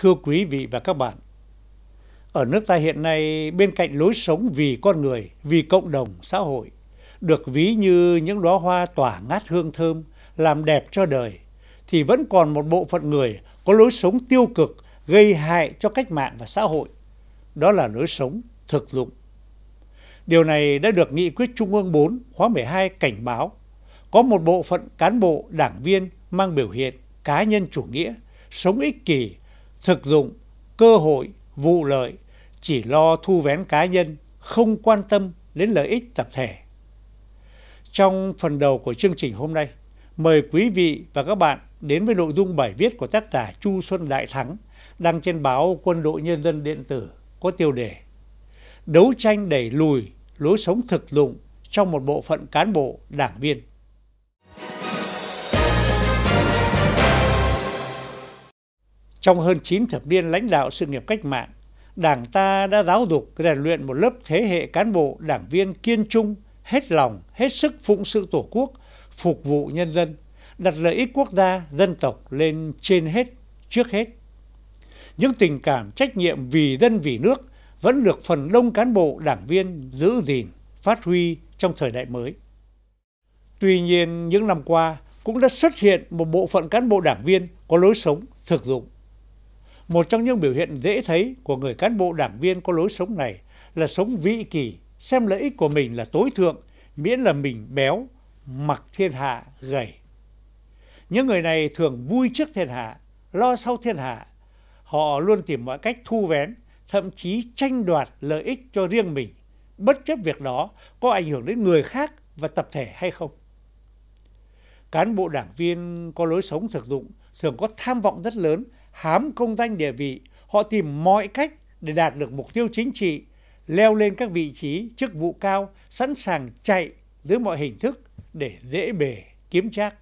thưa quý vị và các bạn ở nước ta hiện nay bên cạnh lối sống vì con người vì cộng đồng xã hội được ví như những đóa hoa tỏa ngát hương thơm làm đẹp cho đời thì vẫn còn một bộ phận người có lối sống tiêu cực gây hại cho cách mạng và xã hội đó là lối sống thực dụng điều này đã được nghị quyết trung ương 4 khóa 12 cảnh báo có một bộ phận cán bộ đảng viên mang biểu hiện cá nhân chủ nghĩa sống ích kỷ thực dụng, cơ hội, vụ lợi, chỉ lo thu vén cá nhân, không quan tâm đến lợi ích tập thể. Trong phần đầu của chương trình hôm nay, mời quý vị và các bạn đến với nội dung bài viết của tác giả Chu Xuân Đại Thắng đăng trên báo Quân đội Nhân dân điện tử có tiêu đề Đấu tranh đẩy lùi lối sống thực dụng trong một bộ phận cán bộ, đảng viên. trong hơn chín thập niên lãnh đạo sự nghiệp cách mạng đảng ta đã giáo dục rèn luyện một lớp thế hệ cán bộ đảng viên kiên trung hết lòng hết sức phụng sự tổ quốc phục vụ nhân dân đặt lợi ích quốc gia dân tộc lên trên hết trước hết những tình cảm trách nhiệm vì dân vì nước vẫn được phần đông cán bộ đảng viên giữ gìn phát huy trong thời đại mới tuy nhiên những năm qua cũng đã xuất hiện một bộ phận cán bộ đảng viên có lối sống thực dụng một trong những biểu hiện dễ thấy của người cán bộ đảng viên có lối sống này là sống vị kỳ xem lợi ích của mình là tối thượng miễn là mình béo mặc thiên hạ gầy những người này thường vui trước thiên hạ lo sau thiên hạ họ luôn tìm mọi cách thu vén thậm chí tranh đoạt lợi ích cho riêng mình bất chấp việc đó có ảnh hưởng đến người khác và tập thể hay không cán bộ đảng viên có lối sống thực dụng thường có tham vọng rất lớn hám công danh địa vị họ tìm mọi cách để đạt được mục tiêu chính trị leo lên các vị trí chức vụ cao sẵn sàng chạy dưới mọi hình thức để dễ bề kiếm trác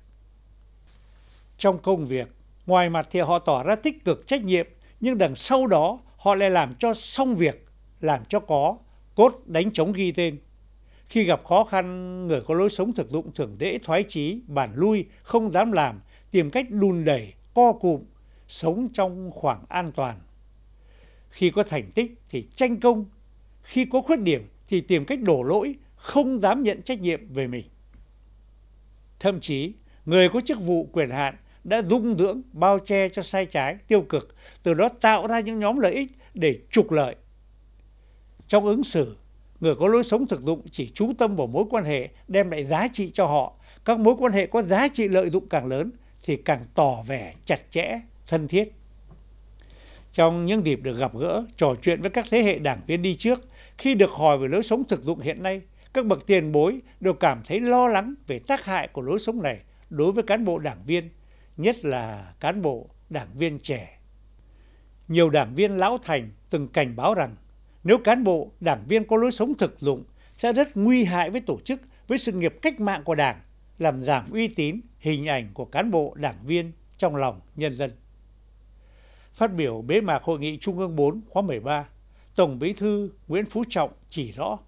trong công việc ngoài mặt thì họ tỏ ra tích cực trách nhiệm nhưng đằng sau đó họ lại làm cho xong việc làm cho có cốt đánh chống ghi tên khi gặp khó khăn người có lối sống thực dụng thường dễ thoái chí bản lui không dám làm tìm cách đùn đẩy co cụm sống trong khoảng an toàn. Khi có thành tích thì tranh công, khi có khuyết điểm thì tìm cách đổ lỗi, không dám nhận trách nhiệm về mình. Thậm chí, người có chức vụ quyền hạn đã dung dưỡng bao che cho sai trái tiêu cực từ đó tạo ra những nhóm lợi ích để trục lợi trong ứng xử người có lối sống thực dụng chỉ chú tâm vào mối quan hệ đem lại giá trị cho họ các mối quan hệ có giá trị lợi dụng càng lớn thì càng tỏ vẻ chặt chẽ thân thiết trong những dịp được gặp gỡ trò chuyện với các thế hệ đảng viên đi trước khi được hỏi về lối sống thực dụng hiện nay các bậc tiền bối đều cảm thấy lo lắng về tác hại của lối sống này đối với cán bộ đảng viên nhất là cán bộ đảng viên trẻ nhiều đảng viên lão thành từng cảnh báo rằng nếu cán bộ đảng viên có lối sống thực dụng sẽ rất nguy hại với tổ chức với sự nghiệp cách mạng của đảng làm giảm uy tín hình ảnh của cán bộ đảng viên trong lòng nhân dân phát biểu bế mạc hội nghị trung ương bốn khóa một ba tổng bí thư nguyễn phú trọng chỉ rõ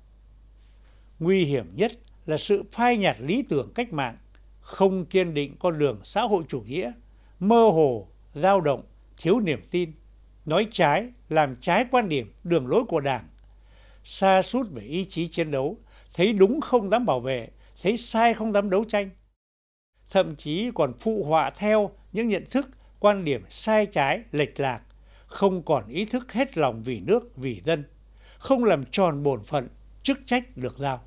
nguy hiểm nhất là sự phai nhạt lý tưởng cách mạng không kiên định con đường xã hội chủ nghĩa mơ hồ dao động thiếu niềm tin nói trái làm trái quan điểm đường lối của đảng xa sút về ý chí chiến đấu thấy đúng không dám bảo vệ thấy sai không dám đấu tranh thậm chí còn phụ họa theo những nhận thức quan điểm sai trái lệch lạc không còn ý thức hết lòng vì nước vì dân không làm tròn bổn phận chức trách được giao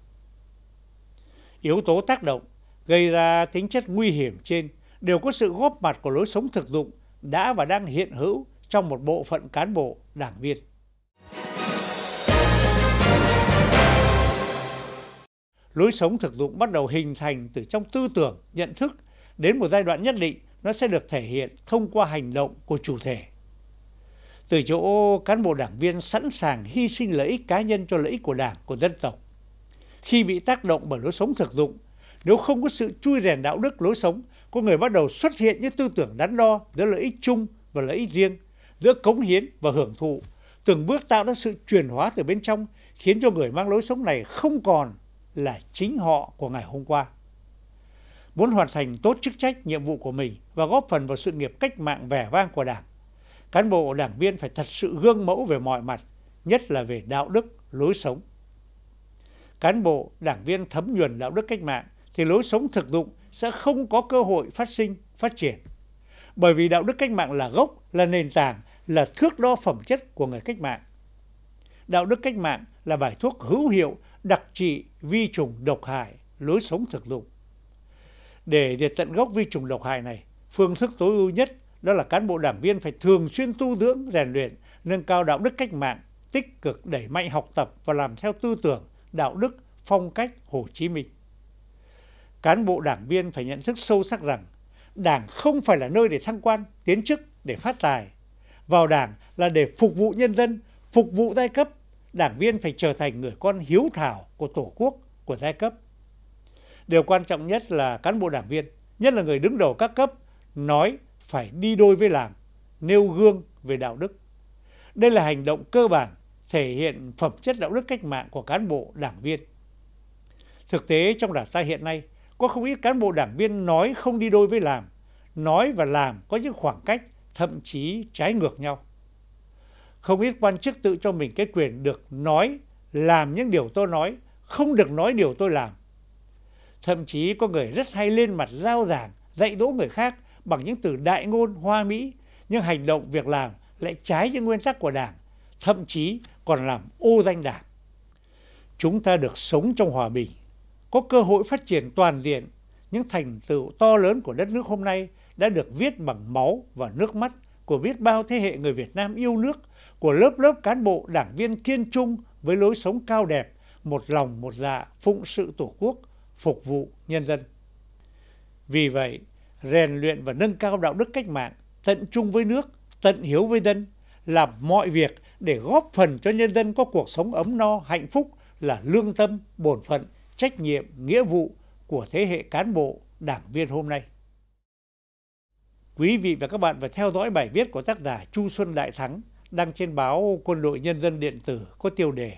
yếu tố tác động gây ra tính chất nguy hiểm trên đều có sự góp mặt của lối sống thực dụng đã và đang hiện hữu trong một bộ phận cán bộ đảng viên lối sống thực dụng bắt đầu hình thành từ trong tư tưởng nhận thức đến một giai đoạn nhất định nó sẽ được thể hiện thông qua hành động của chủ thể từ chỗ cán bộ đảng viên sẵn sàng hy sinh lợi ích cá nhân cho lợi ích của đảng của dân tộc khi bị tác động bởi lối sống thực dụng nếu không có sự chui rèn đạo đức lối sống có người bắt đầu xuất hiện những tư tưởng đắn đo giữa lợi ích chung và lợi ích riêng giữa cống hiến và hưởng thụ từng bước tạo ra sự chuyển hóa từ bên trong khiến cho người mang lối sống này không còn là chính họ của ngày hôm qua muốn hoàn thành tốt chức trách nhiệm vụ của mình và góp phần vào sự nghiệp cách mạng vẻ vang của đảng cán bộ đảng viên phải thật sự gương mẫu về mọi mặt nhất là về đạo đức lối sống cán bộ đảng viên thấm nhuần đạo đức cách mạng thì lối sống thực dụng sẽ không có cơ hội phát sinh phát triển bởi vì đạo đức cách mạng là gốc là nền tảng là thước đo phẩm chất của người cách mạng đạo đức cách mạng là bài thuốc hữu hiệu đặc trị vi trùng độc hại lối sống thực dụng để diệt tận gốc vi trùng độc hại này phương thức tối ưu nhất đó là cán bộ đảng viên phải thường xuyên tu dưỡng rèn luyện nâng cao đạo đức cách mạng tích cực đẩy mạnh học tập và làm theo tư tưởng đạo đức phong cách hồ chí minh cán bộ đảng viên phải nhận thức sâu sắc rằng đảng không phải là nơi để thăng quan tiến chức để phát tài vào đảng là để phục vụ nhân dân phục vụ giai cấp đảng viên phải trở thành người con hiếu thảo của tổ quốc của giai cấp điều quan trọng nhất là cán bộ đảng viên nhất là người đứng đầu các cấp nói phải đi đôi với làm nêu gương về đạo đức đây là hành động cơ bản thể hiện phẩm chất đạo đức cách mạng của cán bộ đảng viên thực tế trong đảng ta hiện nay có không ít cán bộ đảng viên nói không đi đôi với làm nói và làm có những khoảng cách thậm chí trái ngược nhau không ít quan chức tự cho mình cái quyền được nói làm những điều tôi nói không được nói điều tôi làm thậm chí có người rất hay lên mặt giao giảng dạy dỗ người khác bằng những từ đại ngôn hoa mỹ nhưng hành động việc làm lại trái những nguyên tắc của đảng thậm chí còn làm ô danh đảng chúng ta được sống trong hòa bình có cơ hội phát triển toàn diện những thành tựu to lớn của đất nước hôm nay đã được viết bằng máu và nước mắt của biết bao thế hệ người Việt Nam yêu nước, của lớp lớp cán bộ đảng viên kiên trung với lối sống cao đẹp, một lòng một dạ phụng sự tổ quốc, phục vụ nhân dân vì vậy rèn luyện và nâng cao đạo đức cách mạng tận trung với nước tận hiếu với dân làm mọi việc để góp phần cho nhân dân có cuộc sống ấm no hạnh phúc là lương tâm bổn phận trách nhiệm nghĩa vụ của thế hệ cán bộ đảng viên hôm nay Quý vị và các bạn vừa theo dõi bài viết của tác giả Chu Xuân Đại Thắng đăng trên báo Quân đội Nhân dân Điện tử có tiêu đề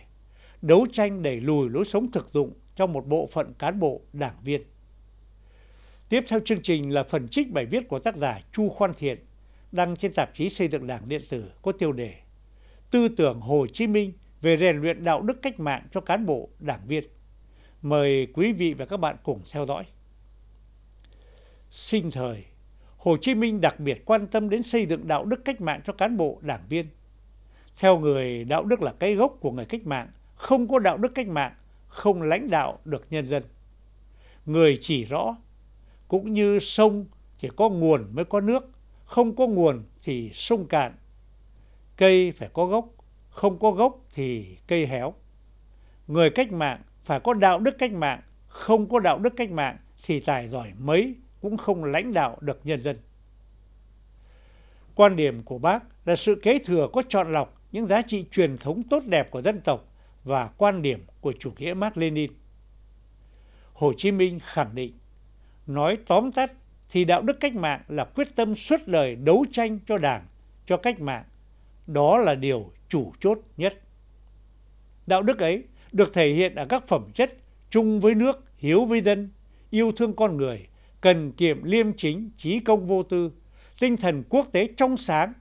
Đấu tranh đẩy lùi lối sống thực dụng trong một bộ phận cán bộ đảng viên tiếp theo chương trình là phần trích bài viết của tác giả chu khoan thiện đăng trên tạp chí xây dựng đảng điện tử có tiêu đề tư tưởng hồ chí minh về rèn luyện đạo đức cách mạng cho cán bộ đảng viên mời quý vị và các bạn cùng theo dõi sinh thời hồ chí minh đặc biệt quan tâm đến xây dựng đạo đức cách mạng cho cán bộ đảng viên theo người đạo đức là cái gốc của người cách mạng không có đạo đức cách mạng không lãnh đạo được nhân dân. Người chỉ rõ, cũng như sông chỉ có nguồn mới có nước, không có nguồn thì sông cạn. Cây phải có gốc, không có gốc thì cây héo. Người cách mạng phải có đạo đức cách mạng, không có đạo đức cách mạng thì tài giỏi mấy cũng không lãnh đạo được nhân dân. Quan điểm của bác là sự kế thừa có chọn lọc những giá trị truyền thống tốt đẹp của dân tộc và quan điểm của chủ nghĩa mark lenin hồ chí minh khẳng định nói tóm tắt thì đạo đức cách mạng là quyết tâm suốt đời đấu tranh cho đảng cho cách mạng đó là điều chủ chốt nhất đạo đức ấy được thể hiện ở các phẩm chất chung với nước hiếu với dân yêu thương con người cần kiệm liêm chính trí công vô tư tinh thần quốc tế trong sáng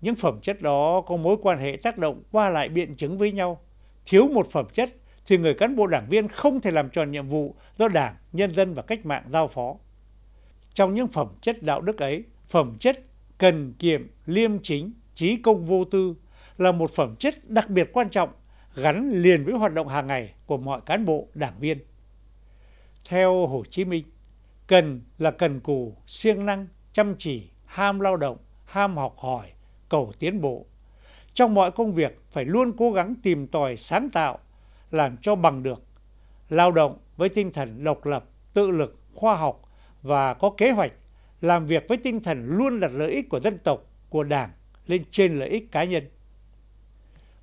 những phẩm chất đó có mối quan hệ tác động qua lại biện chứng với nhau thiếu một phẩm chất thì người cán bộ đảng viên không thể làm tròn nhiệm vụ do đảng nhân dân và cách mạng giao phó trong những phẩm chất đạo đức ấy phẩm chất cần kiệm liêm chính trí công vô tư là một phẩm chất đặc biệt quan trọng gắn liền với hoạt động hàng ngày của mọi cán bộ đảng viên theo hồ chí minh cần là cần cù siêng năng chăm chỉ ham lao động ham học hỏi cầu tiến bộ trong mọi công việc phải luôn cố gắng tìm tòi sáng tạo làm cho bằng được lao động với tinh thần độc lập tự lực khoa học và có kế hoạch làm việc với tinh thần luôn đặt lợi ích của dân tộc của đảng lên trên lợi ích cá nhân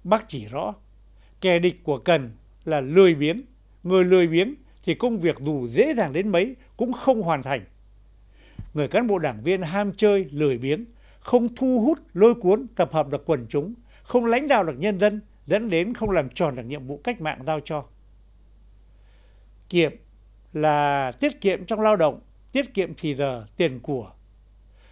bác chỉ rõ kẻ địch của cần là lười biếng người lười biếng thì công việc dù dễ dàng đến mấy cũng không hoàn thành người cán bộ đảng viên ham chơi lười biếng không thu hút lôi cuốn tập hợp được quần chúng không lãnh đạo được nhân dân dẫn đến không làm tròn được nhiệm vụ cách mạng giao cho kiệm là tiết kiệm trong lao động tiết kiệm thì giờ tiền của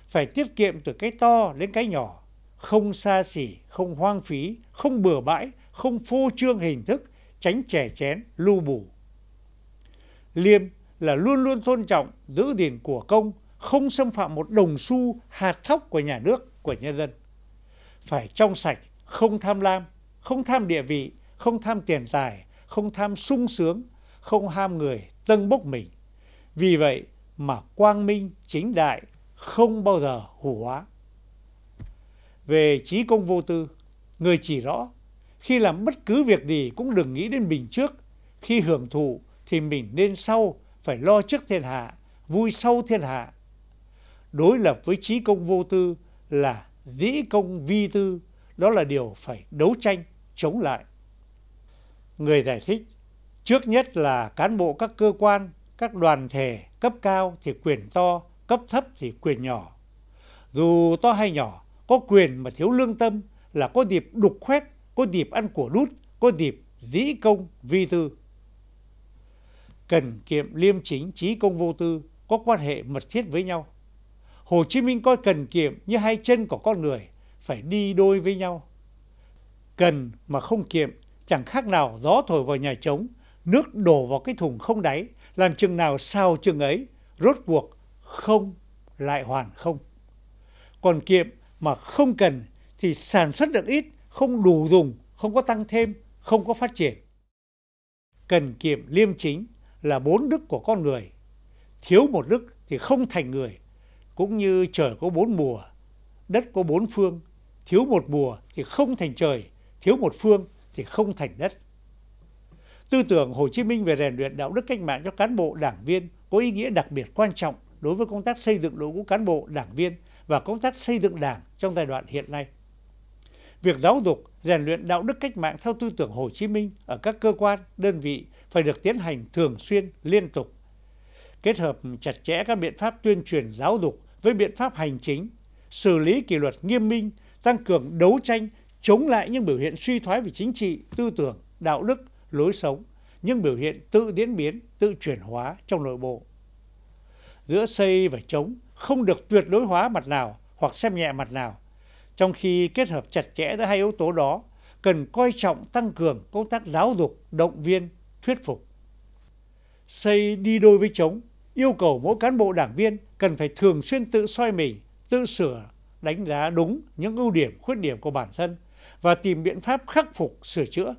phải tiết kiệm từ cái to đến cái nhỏ không xa xỉ không hoang phí không bừa bãi không phô trương hình thức tránh chè chén lưu bù liêm là luôn luôn tôn trọng giữ tiền của công không xâm phạm một đồng xu hạt thóc của nhà nước của nhân dân phải trong sạch không tham lam, không tham địa vị, không tham tiền tài, không tham sung sướng, không ham người tâng bốc mình. Vì vậy mà quang minh chính đại không bao giờ hủ hóa. Về trí công vô tư, người chỉ rõ, khi làm bất cứ việc gì cũng đừng nghĩ đến mình trước, khi hưởng thụ thì mình nên sau, phải lo trước thiên hạ, vui sau thiên hạ. Đối lập với trí công vô tư là dĩ công vi tư đó là điều phải đấu tranh chống lại người giải thích trước nhất là cán bộ các cơ quan các đoàn thể cấp cao thì quyền to cấp thấp thì quyền nhỏ dù to hay nhỏ có quyền mà thiếu lương tâm là có dịp đục khoét có dịp ăn của đút có dịp dĩ công vi tư cần kiệm liêm chính trí công vô tư có quan hệ mật thiết với nhau hồ chí minh coi cần kiệm như hai chân của con người phải đi đôi với nhau cần mà không kiệm chẳng khác nào gió thổi vào nhà trống nước đổ vào cái thùng không đáy làm chừng nào sao chừng ấy rốt cuộc không lại hoàn không còn kiệm mà không cần thì sản xuất được ít không đủ dùng không có tăng thêm không có phát triển cần kiệm liêm chính là bốn đức của con người thiếu một đức thì không thành người cũng như trời có bốn mùa đất có bốn phương thiếu một mùa thì không thành trời thiếu một phương thì không thành đất tư tưởng hồ chí minh về rèn luyện đạo đức cách mạng cho cán bộ đảng viên có ý nghĩa đặc biệt quan trọng đối với công tác xây dựng đội ngũ cán bộ đảng viên và công tác xây dựng đảng trong giai đoạn hiện nay việc giáo dục rèn luyện đạo đức cách mạng theo tư tưởng hồ chí minh ở các cơ quan đơn vị phải được tiến hành thường xuyên liên tục kết hợp chặt chẽ các biện pháp tuyên truyền giáo dục với biện pháp hành chính xử lý kỷ luật nghiêm minh tăng cường đấu tranh chống lại những biểu hiện suy thoái về chính trị tư tưởng đạo đức lối sống những biểu hiện tự diễn biến tự chuyển hóa trong nội bộ giữa xây và chống không được tuyệt đối hóa mặt nào hoặc xem nhẹ mặt nào trong khi kết hợp chặt chẽ giữa hai yếu tố đó cần coi trọng tăng cường công tác giáo dục động viên thuyết phục xây đi đôi với chống yêu cầu mỗi cán bộ đảng viên cần phải thường xuyên tự soi mình tự sửa đánh giá đúng những ưu điểm khuyết điểm của bản thân và tìm biện pháp khắc phục sửa chữa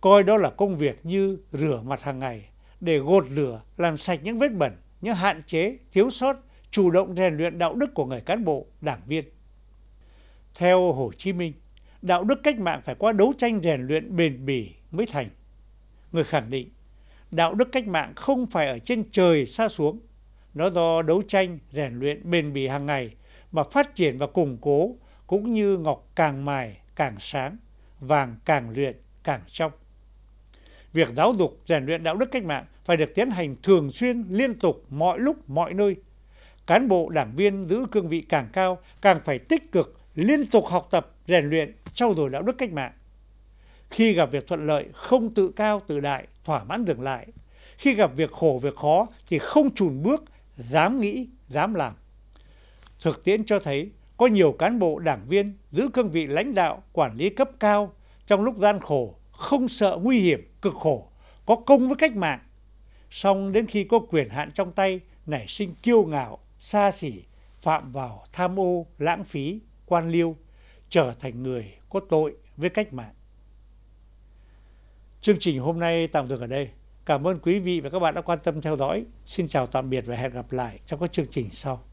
coi đó là công việc như rửa mặt hàng ngày để gột rửa làm sạch những vết bẩn những hạn chế thiếu sót chủ động rèn luyện đạo đức của người cán bộ đảng viên theo hồ chí minh đạo đức cách mạng phải qua đấu tranh rèn luyện bền bỉ mới thành người khẳng định đạo đức cách mạng không phải ở trên trời xa xuống nó do đấu tranh rèn luyện bền bỉ hàng ngày mà phát triển và củng cố cũng như ngọc càng mài càng sáng, vàng càng luyện càng trong. Việc giáo dục rèn luyện đạo đức cách mạng phải được tiến hành thường xuyên, liên tục, mọi lúc, mọi nơi. Cán bộ đảng viên giữ cương vị càng cao càng phải tích cực, liên tục học tập, rèn luyện, trau dồi đạo đức cách mạng. Khi gặp việc thuận lợi, không tự cao tự đại, thỏa mãn dừng lại. Khi gặp việc khổ việc khó thì không chùn bước, dám nghĩ, dám làm thực tiễn cho thấy có nhiều cán bộ đảng viên giữ cương vị lãnh đạo quản lý cấp cao trong lúc gian khổ không sợ nguy hiểm cực khổ có công với cách mạng song đến khi có quyền hạn trong tay nảy sinh kiêu ngạo xa xỉ phạm vào tham ô lãng phí quan liêu trở thành người có tội với cách mạng chương trình hôm nay tạm dừng ở đây cảm ơn quý vị và các bạn đã quan tâm theo dõi xin chào tạm biệt và hẹn gặp lại trong các chương trình sau